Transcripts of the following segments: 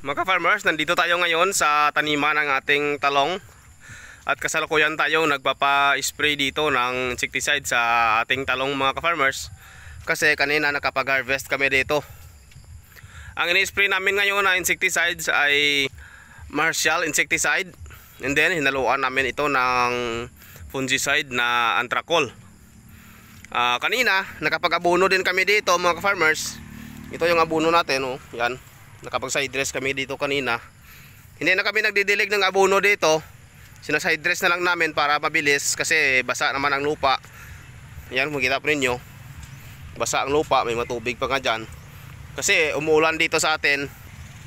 Mga farmers, nandito tayo ngayon sa taniman ng ating talong at kasalukuyan tayo nagpapa-spray dito ng insecticide sa ating talong mga ka-farmers kasi kanina nakapag-harvest kami dito. Ang ini-spray namin ngayon na insecticides ay Martial insecticide and then hinaluan namin ito ng fungicide na Antracol. Uh, kanina nakapag-abuno din kami dito mga ka-farmers. Ito yung abuno natin, oh, yan nakapag side dress kami dito kanina hindi na kami nagdidilig ng abono dito sinaside dress na lang namin para mabilis kasi basa naman ang lupa yan magkita po ninyo basa ang lupa may matubig pa nga dyan kasi umuulan dito sa atin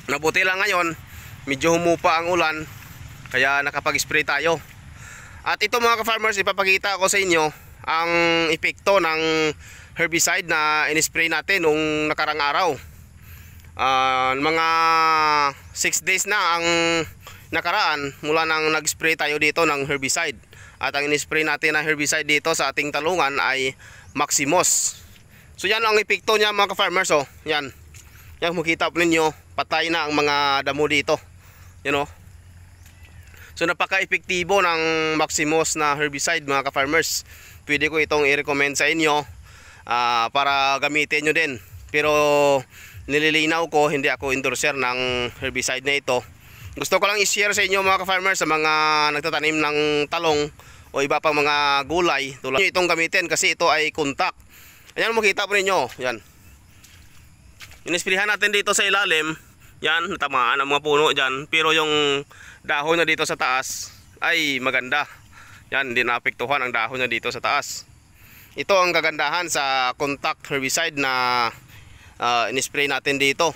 nabuti lang ngayon medyo humupa ang ulan kaya nakapag spray tayo at ito mga ka-farmers ipapakita ko sa inyo ang epekto ng herbicide na in-spray natin nung nakarang araw uh, mga 6 days na ang nakaraan mula nang nag-spray tayo dito ng herbicide at ang in-spray natin na herbicide dito sa ating talungan ay Maximus so yan ang epekto niya mga farmers oh. yan, yan makita po ninyo patay na ang mga damo dito you oh. know so napaka-epektibo ng Maximus na herbicide mga ka-farmers pwede ko itong i-recommend sa inyo uh, para gamitin nyo din pero nililinaw ko hindi ako endorser ng herbicide na ito gusto ko lang i-share sa inyo mga ka-farmers sa mga nagtatanim ng talong o iba pang mga gulay tulad nyo itong gamitin kasi ito ay kontak ayan makita po ninyo yan inisprihan natin dito sa ilalim yan natamaan ang mga puno dyan pero yung dahon na dito sa taas ay maganda yan hindi naapektuhan ang dahon na dito sa taas ito ang kagandahan sa contact herbicide na uh, in-spray natin dito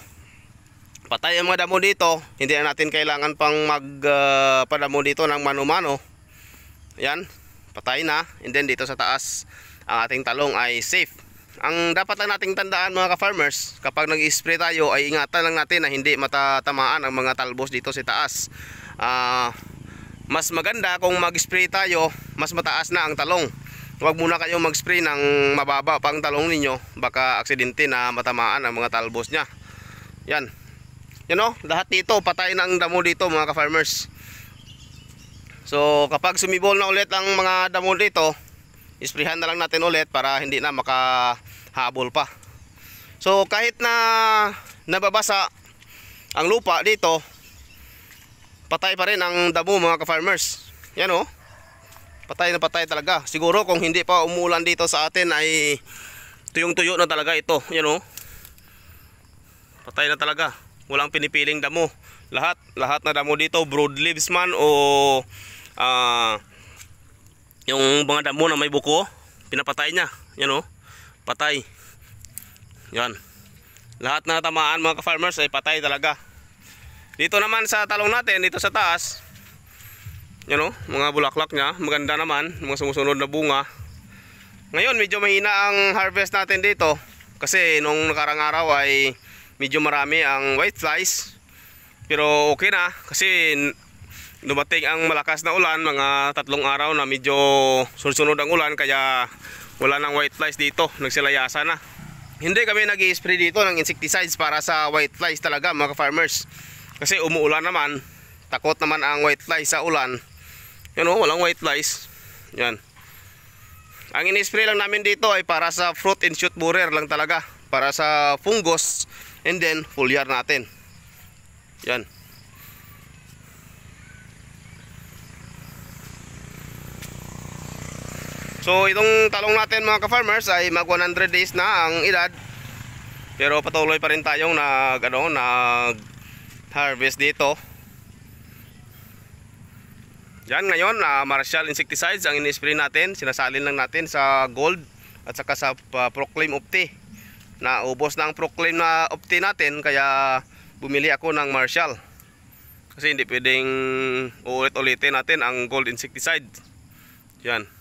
patay ang mga damo dito hindi na natin kailangan pang magpadamo ah, uh, dito ng mano-mano yan patay na and then dito sa taas ang ating talong ay safe ang dapat lang nating tandaan mga ka-farmers kapag nag-spray tayo ay ingatan lang natin na hindi matatamaan ang mga talbos dito sa taas uh, mas maganda kung mag-spray tayo mas mataas na ang talong Huwag muna kayong mag-spray ng mababa pang talong ninyo. Baka aksidente na matamaan ang mga talbos niya. Yan. Yan o, lahat dito, patay na ang damo dito mga ka-farmers. So kapag sumibol na ulit ang mga damo dito, isprayhan na lang natin ulit para hindi na makahabol pa. So kahit na nababasa ang lupa dito, patay pa rin ang damo mga ka-farmers. Yan o. Oh patay na patay talaga siguro kung hindi pa umulan dito sa atin ay tuyong tuyo na talaga ito yan you oh. o patay na talaga walang pinipiling damo lahat lahat na damo dito broad leaves man o uh, yung mga damo na may buko pinapatay niya yan you oh. o patay yan lahat na tamaan mga farmers ay patay talaga dito naman sa talong natin dito sa taas yan o, mga bulaklak niya. Maganda naman, mga sumusunod na bunga. Ngayon, medyo mahina ang harvest natin dito. Kasi nung nakarang araw ay medyo marami ang white flies. Pero okay na kasi dumating ang malakas na ulan mga tatlong araw na medyo sunod-sunod ang ulan kaya wala nang white flies dito. Nagsilayasa na. Hindi kami nag spray dito ng insecticides para sa white flies talaga mga farmers. Kasi umuulan naman. Takot naman ang white flies sa ulan. Yan o, walang white flies. Yan. Ang ini-spray lang namin dito ay para sa fruit and shoot borer lang talaga. Para sa fungus and then foliar natin. Yan. So itong talong natin mga ka-farmers ay mag 100 days na ang edad. Pero patuloy pa rin tayong nag ano, nag harvest dito. Yan ngayon, uh, Marshall Insecticides ang ini-spray natin. Sinasalin lang natin sa gold at saka sa uh, Proclaim Opti. Naubos na ang Proclaim na Opti natin kaya bumili ako ng Marshall. Kasi hindi pwedeng uulit-ulitin natin ang gold insecticide. Yan.